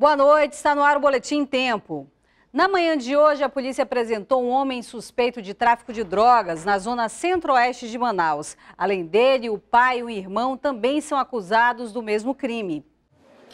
Boa noite, está no ar o Boletim Tempo. Na manhã de hoje, a polícia apresentou um homem suspeito de tráfico de drogas na zona centro-oeste de Manaus. Além dele, o pai e o irmão também são acusados do mesmo crime.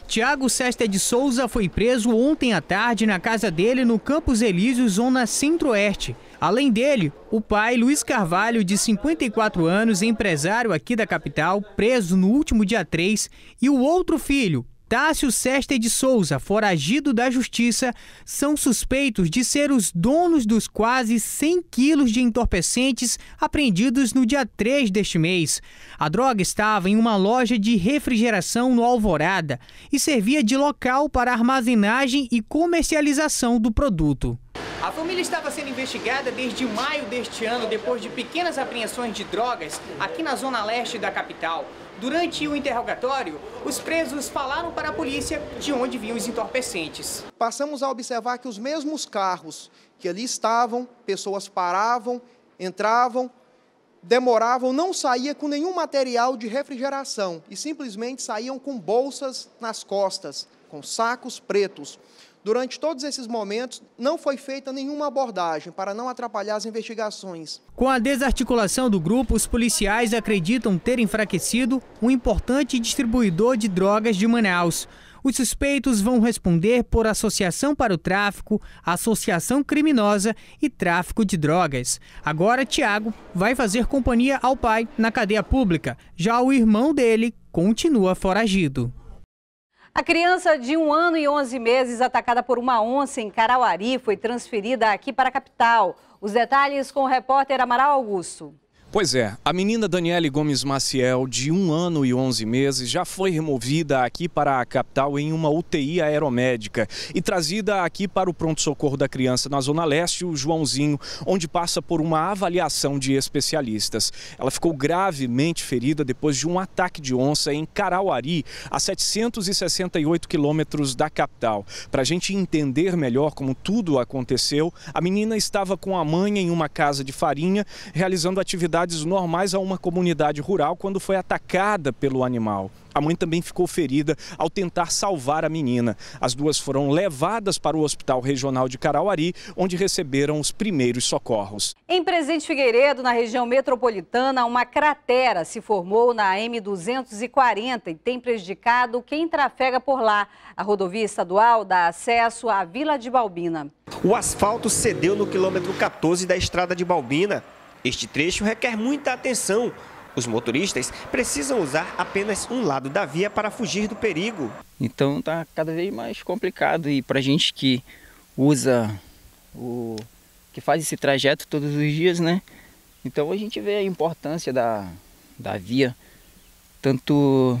Tiago Sesta de Souza foi preso ontem à tarde na casa dele no Campos Elísio, zona centro-oeste. Além dele, o pai, Luiz Carvalho, de 54 anos, empresário aqui da capital, preso no último dia 3, e o outro filho, Tássio Sester de Souza, foragido da justiça, são suspeitos de ser os donos dos quase 100 quilos de entorpecentes apreendidos no dia 3 deste mês. A droga estava em uma loja de refrigeração no Alvorada e servia de local para armazenagem e comercialização do produto. A família estava sendo investigada desde maio deste ano, depois de pequenas apreensões de drogas aqui na zona leste da capital. Durante o interrogatório, os presos falaram para a polícia de onde vinham os entorpecentes. Passamos a observar que os mesmos carros que ali estavam, pessoas paravam, entravam, demoravam, não saía com nenhum material de refrigeração e simplesmente saíam com bolsas nas costas, com sacos pretos. Durante todos esses momentos, não foi feita nenhuma abordagem para não atrapalhar as investigações. Com a desarticulação do grupo, os policiais acreditam ter enfraquecido um importante distribuidor de drogas de Manaus. Os suspeitos vão responder por associação para o tráfico, associação criminosa e tráfico de drogas. Agora, Tiago vai fazer companhia ao pai na cadeia pública. Já o irmão dele continua foragido. A criança de um ano e 11 meses, atacada por uma onça em Carauari, foi transferida aqui para a capital. Os detalhes com o repórter Amaral Augusto. Pois é, a menina Daniele Gomes Maciel, de um ano e 11 meses, já foi removida aqui para a capital em uma UTI aeromédica e trazida aqui para o pronto-socorro da criança na Zona Leste, o Joãozinho, onde passa por uma avaliação de especialistas. Ela ficou gravemente ferida depois de um ataque de onça em Carauari, a 768 quilômetros da capital. Para a gente entender melhor como tudo aconteceu, a menina estava com a mãe em uma casa de farinha, realizando atividades atividades normais a uma comunidade rural quando foi atacada pelo animal. A mãe também ficou ferida ao tentar salvar a menina. As duas foram levadas para o Hospital Regional de Carauari, onde receberam os primeiros socorros. Em Presidente Figueiredo, na região metropolitana, uma cratera se formou na M240 e tem prejudicado quem trafega por lá. A rodovia estadual dá acesso à Vila de Balbina. O asfalto cedeu no quilômetro 14 da estrada de Balbina. Este trecho requer muita atenção. Os motoristas precisam usar apenas um lado da via para fugir do perigo. Então está cada vez mais complicado e para gente que usa o que faz esse trajeto todos os dias, né? Então a gente vê a importância da, da via tanto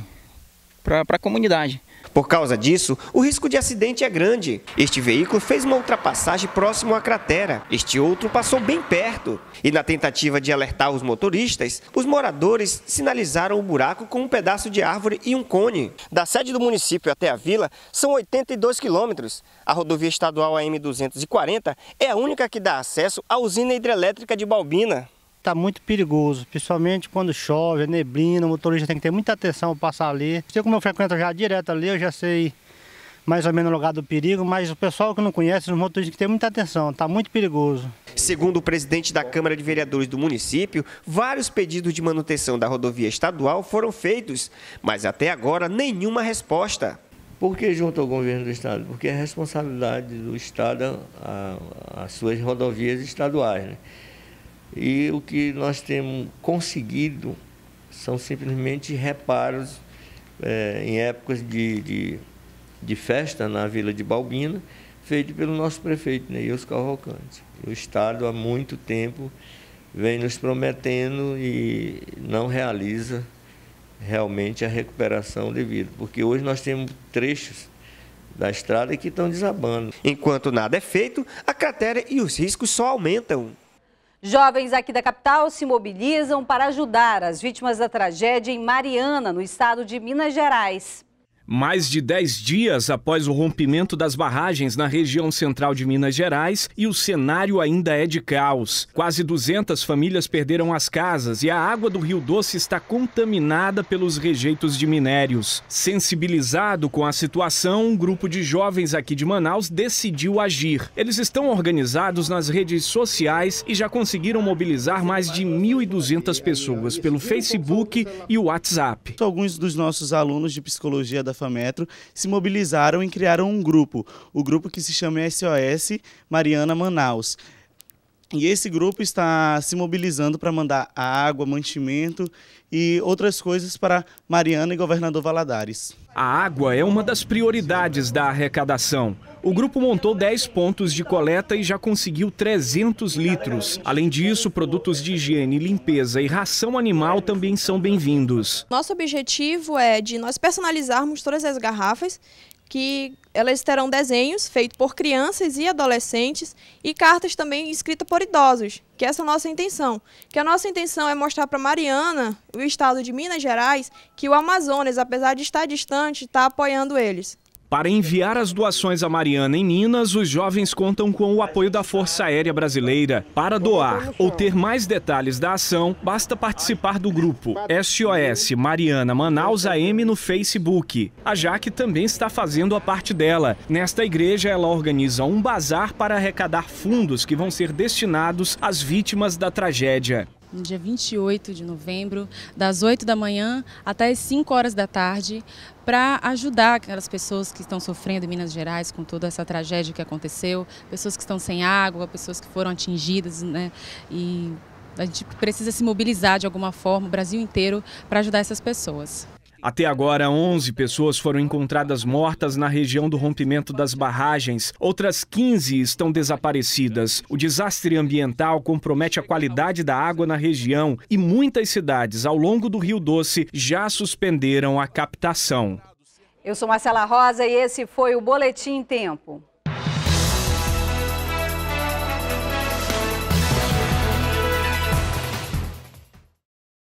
para a comunidade por causa disso, o risco de acidente é grande. Este veículo fez uma ultrapassagem próximo à cratera, este outro passou bem perto. E na tentativa de alertar os motoristas, os moradores sinalizaram o buraco com um pedaço de árvore e um cone. Da sede do município até a vila são 82 quilômetros. A rodovia estadual AM 240 é a única que dá acesso à usina hidrelétrica de Balbina está muito perigoso, principalmente quando chove, é neblina, o motorista tem que ter muita atenção ao passar ali. Eu, como eu frequento já direto ali, eu já sei mais ou menos o lugar do perigo, mas o pessoal que não conhece, os motoristas que tem muita atenção, está muito perigoso. Segundo o presidente da Câmara de Vereadores do município, vários pedidos de manutenção da rodovia estadual foram feitos, mas até agora nenhuma resposta. Por que junto ao governo do Estado? Porque é responsabilidade do Estado as suas rodovias estaduais. Né? E o que nós temos conseguido são simplesmente reparos é, em épocas de, de, de, festa na Vila de Balbina, feito pelo nosso prefeito, Neils Cavalcante. O Estado há muito tempo vem nos prometendo e não realiza realmente a recuperação devida, porque hoje nós temos trechos da estrada que estão desabando. Enquanto nada é feito, a cratera e os riscos só aumentam. Jovens aqui da capital se mobilizam para ajudar as vítimas da tragédia em Mariana, no estado de Minas Gerais. Mais de 10 dias após o rompimento das barragens na região central de Minas Gerais e o cenário ainda é de caos. Quase 200 famílias perderam as casas e a água do Rio Doce está contaminada pelos rejeitos de minérios. Sensibilizado com a situação, um grupo de jovens aqui de Manaus decidiu agir. Eles estão organizados nas redes sociais e já conseguiram mobilizar mais de 1.200 pessoas pelo Facebook e o WhatsApp. Alguns dos nossos alunos de psicologia da Cefamestre se mobilizaram e criaram um grupo, o grupo que se chama SOS Mariana Manaus. E esse grupo está se mobilizando para mandar água, mantimento e outras coisas para Mariana e governador Valadares. A água é uma das prioridades da arrecadação. O grupo montou 10 pontos de coleta e já conseguiu 300 litros. Além disso, produtos de higiene, limpeza e ração animal também são bem-vindos. Nosso objetivo é de nós personalizarmos todas as garrafas que elas terão desenhos feitos por crianças e adolescentes e cartas também escritas por idosos, que essa é a nossa intenção. Que a nossa intenção é mostrar para Mariana, o estado de Minas Gerais, que o Amazonas, apesar de estar distante, está apoiando eles. Para enviar as doações a Mariana em Minas, os jovens contam com o apoio da Força Aérea Brasileira. Para doar ou ter mais detalhes da ação, basta participar do grupo SOS Mariana Manaus AM no Facebook. A Jaque também está fazendo a parte dela. Nesta igreja, ela organiza um bazar para arrecadar fundos que vão ser destinados às vítimas da tragédia no dia 28 de novembro, das 8 da manhã até as 5 horas da tarde, para ajudar aquelas pessoas que estão sofrendo em Minas Gerais com toda essa tragédia que aconteceu, pessoas que estão sem água, pessoas que foram atingidas, né? E a gente precisa se mobilizar de alguma forma, o Brasil inteiro, para ajudar essas pessoas. Até agora, 11 pessoas foram encontradas mortas na região do rompimento das barragens. Outras 15 estão desaparecidas. O desastre ambiental compromete a qualidade da água na região e muitas cidades ao longo do Rio Doce já suspenderam a captação. Eu sou Marcela Rosa e esse foi o Boletim Tempo.